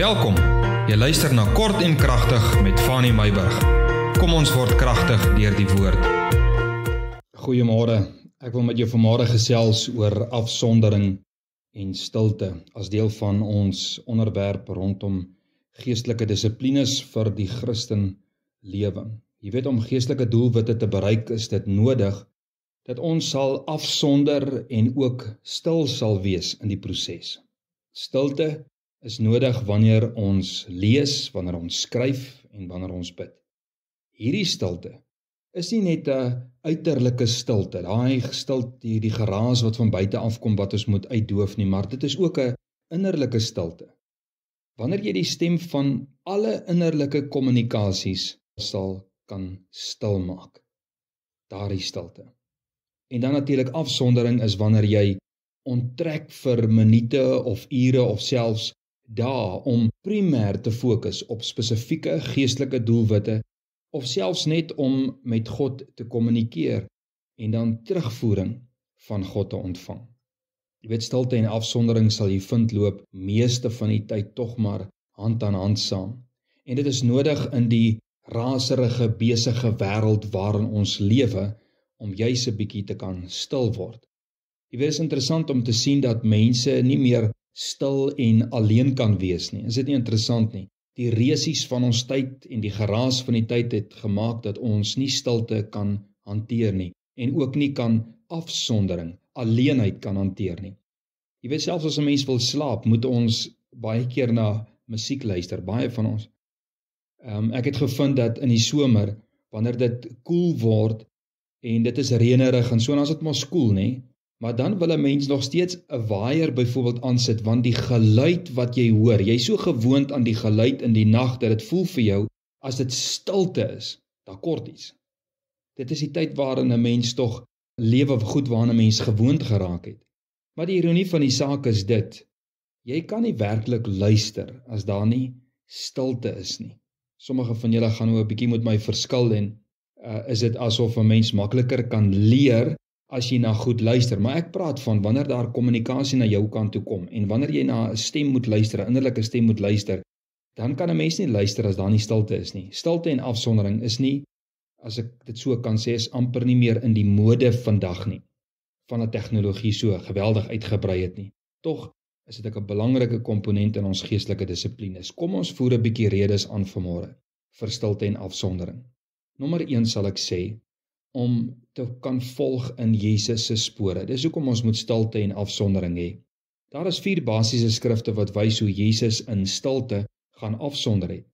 Welkom. Jy luister na Kort en Kragtig met Fanny Meyburg. Kom ons word kragtig deur die woord. Goeiemôre. Ek wil met jou vanmôre gesels oor afsondering en stilte as deel van ons onderwerp rondom geestelike dissiplines vir die Christen lewe. Jy weet om geestelike doelwitte te bereik is dit nodig dat ons sal afsonder en ook stil sal wees in die proses. Stilte is nodig wanneer ons lees, wanneer ons skryf en wanneer ons bid. Hierdie stilte is nie net 'n uiterlike stilte, daai stilte hier die geraas wat van buite afkom wat ons moet uitdoof nie, maar dit is ook 'n innerlike stilte. Wanneer jy die stem van alle innerlike kommunikasies sal kan stilmaak. Daardie stilte. En dan natuurlik afsondering is wanneer jy onttrek vir minute of ure of selfs dae om primêr te fokus op spesifieke geestelike doelwitte of selfs net om met God te kommunikeer en dan terugvoering van God te ontvang. Jy weet stilte en afsondering sal jy vind loop meeste van die tyd tog maar hand aan hand saam. En dit is nodig in die raserige besige wêreld waarin ons lewe om jouse bietjie te kan stil word. Jy weet is interessant om te sien dat mense nie meer stil en alleen kan wees nie. Is dit nie interessant nie? Die resies van ons tyd en die geraas van die tyd het gemaak dat ons nie stilte kan hanteer nie en ook nie kan afsondering, alleenheid kan hanteer nie. Jy weet selfs as 'n mens wil slaap, moet ons baie keer na musiek luister, baie van ons. Ehm um, ek het gevind dat in die somer wanneer dit koel cool word en dit is reënerig en so en as dit mos koel cool, nê, Maar dan wil 'n mens nog steeds 'n waier byvoorbeeld aansit want die geluid wat jy hoor, jy's so gewoond aan die geluid in die nag dat dit voel vir jou as dit stilte is, daar kort iets. Dit is die tyd waarin 'n mens tog lewe goed waarna 'n mens gewoond geraak het. Maar die ironie van die saak is dit, jy kan nie werklik luister as daar nie stilte is nie. Sommige van julle gaan nou 'n bietjie met my verskil en uh, is dit asof 'n mens makliker kan leer as jy na goed luister, maar ek praat van wanneer daar kommunikasie na jou kant toe kom en wanneer jy na 'n stem moet luister, 'n innerlike stem moet luister, dan kan 'n mens nie luister as daar nie stilte is nie. Stilte en afsondering is nie as ek dit so kan sê is amper nie meer in die mode vandag nie van 'n tegnologie so geweldig uitgebrei het nie. Tog is dit 'n belangrike komponent in ons geestelike dissiplines. Kom ons voer 'n bietjie redes aan vanmôre vir stilte en afsondering. Nommer 1 sal ek sê, om te kan volg in Jesus se spore. Dis hoekom ons moet stilte en afsondering hê. Daar is vier basiese skrifte wat wys hoe Jesus in stilte gaan afsonder het.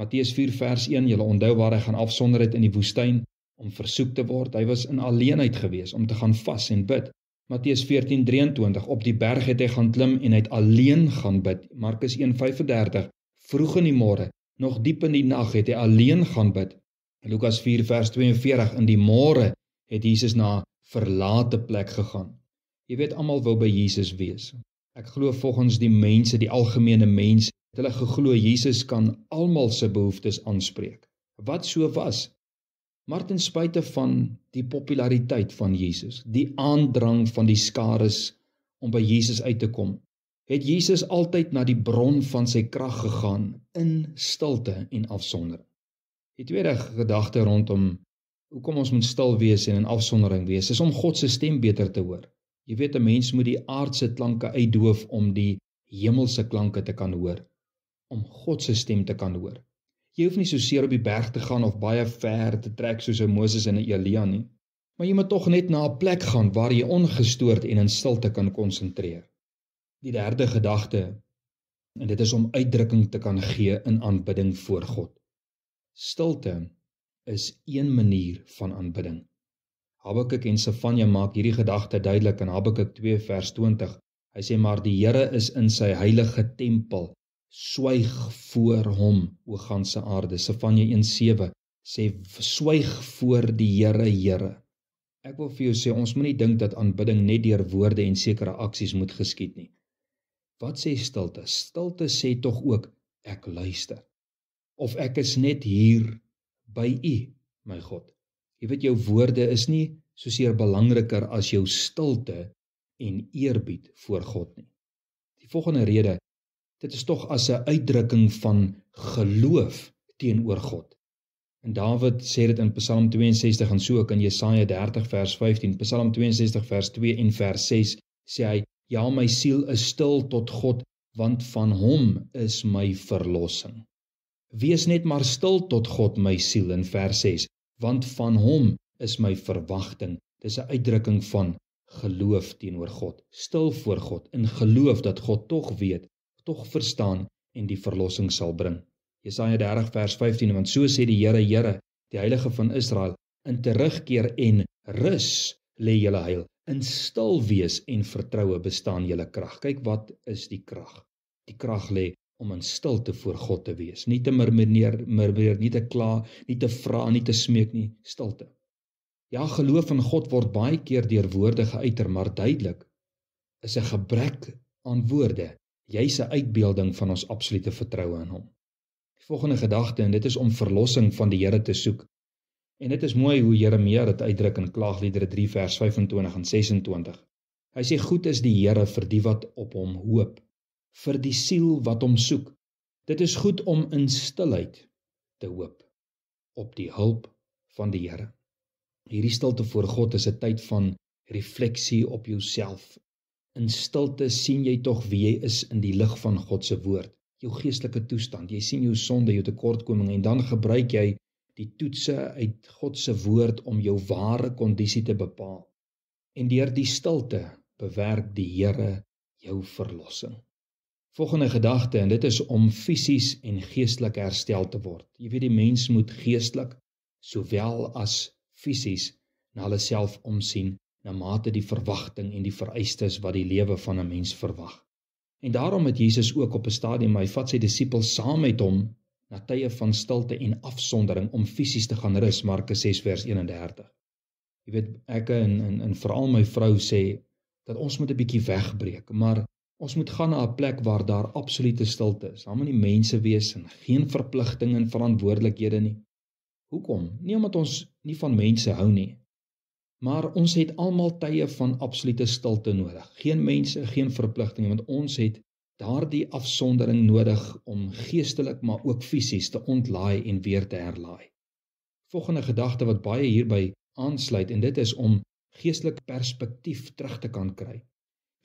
Matteus 4 vers 1, julle onthou waar hy gaan afsonder het in die woestyn om versoek te word. Hy was in alleenheid gewees om te gaan vas en bid. Matteus 14:23 Op die berg het hy gaan klim en hy het alleen gaan bid. Markus 1:35 Vroeg in die môre, nog diep in die nag het hy alleen gaan bid. Lukas 4 vers 42 in die môre het Jesus na 'n verlate plek gegaan. Jy weet almal wou by Jesus wees. Ek glo volgens die mense, die algemene mens, het hulle geglo Jesus kan almal se behoeftes aanspreek. Wat so was. Maar ten spyte van die populariteit van Jesus, die aandrang van die skares om by Jesus uit te kom, het Jesus altyd na die bron van sy krag gegaan in stilte en afsondering. Die tweede gedagte rondom hoekom ons moet stil wees en in afsondering wees, is om God se stem beter te hoor. Jy weet 'n mens moet die aardse klanke uitdoof om die hemelse klanke te kan hoor, om God se stem te kan hoor. Jy hoef nie so seer op die berg te gaan of baie ver te trek soos Moses en Elia nie, maar jy moet tog net na 'n plek gaan waar jy ongestoord en in stilte kan konsentreer. Die derde gedagte en dit is om uitdrukking te kan gee in aanbidding voor God. Stilte is een manier van aanbidding. Habakuk en Sefanja maak hierdie gedagte duidelik in Habakuk 2 vers 20. Hy sê maar die Here is in sy heilige tempel. Swyg voor hom, o ganse aarde. Sefanja 1:7 sê swyg voor die Here, Here. Ek wil vir jou sê ons moenie dink dat aanbidding net deur woorde en sekere aksies moet geskied nie. Wat sê stilte? Stilte sê tog ook ek luister of ek is net hier by u, my God. Jy weet jou woorde is nie soseer belangriker as jou stilte en eerbied voor God nie. Die volgende rede, dit is tog as 'n uitdrukking van geloof teenoor God. En Dawid sê dit in Psalm 62 en so ook in Jesaja 30 vers 15, Psalm 62 vers 2 en vers 6 sê hy, "Ja, my siel is stil tot God, want van hom is my verlossing." Wees net maar stil tot God my siel in vers 6, want van hom is my verwagting. Dis 'n uitdrukking van geloof teenoor God. Stil voor God in geloof dat God tog weet, tog verstaan en die verlossing sal bring. Jesaja 30 vers 15, want so sê die Here, Here, die Heilige van Israel, in terugkeer en rus lê julle heil. In stil wees en vertroue bestaan julle krag. Kyk wat is die krag? Die krag lê om in stilte voor God te wees, nie te murmureer, murmureer, nie te kla, nie te vra, nie te smeek nie, stilte. Ja, geloof in God word baie keer deur woorde geuiter, maar duidelik is 'n gebrek aan woorde. Jy's 'n uitbeelding van ons absolute vertroue in Hom. Die volgende gedagte en dit is om verlossing van die Here te soek. En dit is mooi hoe Jeremia dit uitdruk in Klaagliedere 3 vers 25 en 26. Hy sê goed is die Here vir die wat op Hom hoop vir die siel wat hom soek. Dit is goed om in stilheid te hoop op die hulp van die Here. Hierdie stilte voor God is 'n tyd van refleksie op jouself. In stilte sien jy tog wie jy is in die lig van God se woord, jou geestelike toestand. Jy sien jou sonde, jou tekortkominge en dan gebruik jy die toetse uit God se woord om jou ware kondisie te bepaal. En deur die stilte bewerk die Here jou verlossing. Volgende gedagte en dit is om fisies en geestelik herstel te word. Jy weet die mens moet geestelik sowel as fisies na hulle self omsien na mate die verwagting en die vereistes wat die lewe van 'n mens verwag. En daarom het Jesus ook op 'n stadium hy vat sy disippels saam met hom na tye van stilte en afsondering om fisies te gaan rus Markus 6 vers 31. Jy weet ek en en, en veral my vrou sê dat ons moet 'n bietjie wegbreek, maar Ons moet gaan na 'n plek waar daar absolute stilte is. Daar moet nie mense wees en geen verpligtinge en verantwoordelikhede nie. Hoekom? Nie omdat ons nie van mense hou nie. Maar ons het almal tye van absolute stilte nodig. Geen mense, geen verpligtinge, want ons het daardie afsondering nodig om geestelik maar ook fisies te ontlaai en weer te herlaai. Volgende gedagte wat baie hierby aansluit en dit is om geestelik perspektief terug te kan kry.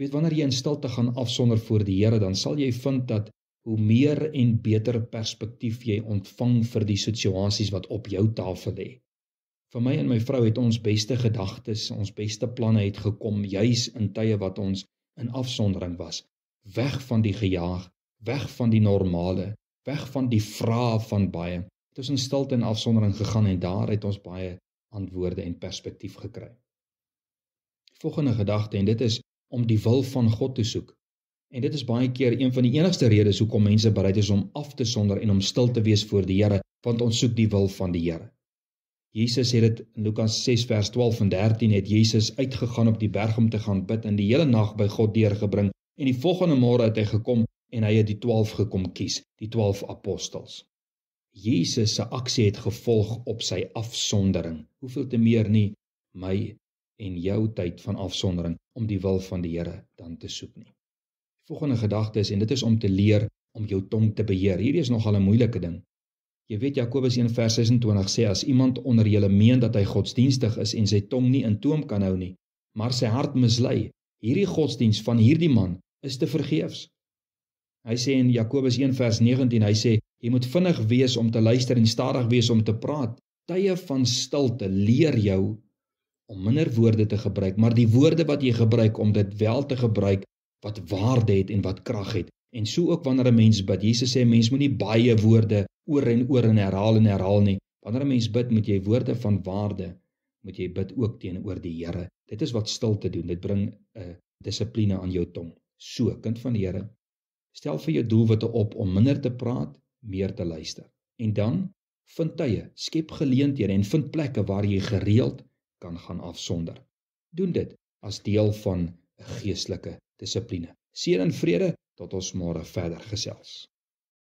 Weet wanneer jy in stilte gaan afsonder voor die Here, dan sal jy vind dat hoe meer en beter perspektief jy ontvang vir die situasies wat op jou tafel lê. Vir my en my vrou het ons beste gedagtes, ons beste planne het gekom juis in tye wat ons in afsondering was, weg van die gejaag, weg van die normale, weg van die vrae van baie. Het ons in stilte en afsondering gegaan en daar het ons baie antwoorde en perspektief gekry. Volgende gedagte en dit is om die wil van God te soek. En dit is baie keer een van die enigste redes hoekom mense bereid is om af te sonder en om stil te wees voor die Here, want ons soek die wil van die Here. Jesus het dit in Lukas 6 vers 12 en 13 het Jesus uitgegaan op die berg om te gaan bid en die hele nag by God deurgebring en die volgende môre het hy gekom en hy het die 12 gekom kies, die 12 apostels. Jesus se aksie het gevolg op sy afsondering. Hoeveel te meer nie my en jou tyd van afsondering om die wil van die Here dan te soek nie. Die volgende gedagte is en dit is om te leer om jou tong te beheer. Hierdie is nogal 'n moeilike ding. Jy weet Jakobus 1:26 sê as iemand onder julle meen dat hy godsdienstig is en sy tong nie in toom kan hou nie, maar sy hart mislei, hierdie godsdienst van hierdie man is te vergeefs. Hy sê in Jakobus 1:19, hy sê jy moet vinnig wees om te luister en stadig wees om te praat. Tye van stilte leer jou om minder woorde te gebruik, maar die woorde wat jy gebruik om dit wel te gebruik wat waarde het en wat krag het. En so ook wanneer 'n mens bid. Jesus sê 'n mens moenie baie woorde oor en oor en herhaal en herhaal nie. Wanneer 'n mens bid, moet jy woorde van waarde moet jy bid ook teenoor die Here. Dit is wat stilte doen. Dit bring 'n uh, eh, dissipline aan jou tong. So, kind van die Here, stel vir jou doelwitte op om minder te praat, meer te luister. En dan vind tye, skep geleenthede en vind plekke waar jy gereeld kan gaan afsonder. Doen dit as deel van 'n geestelike dissipline. Seën en vrede tot ons môre verder gesels.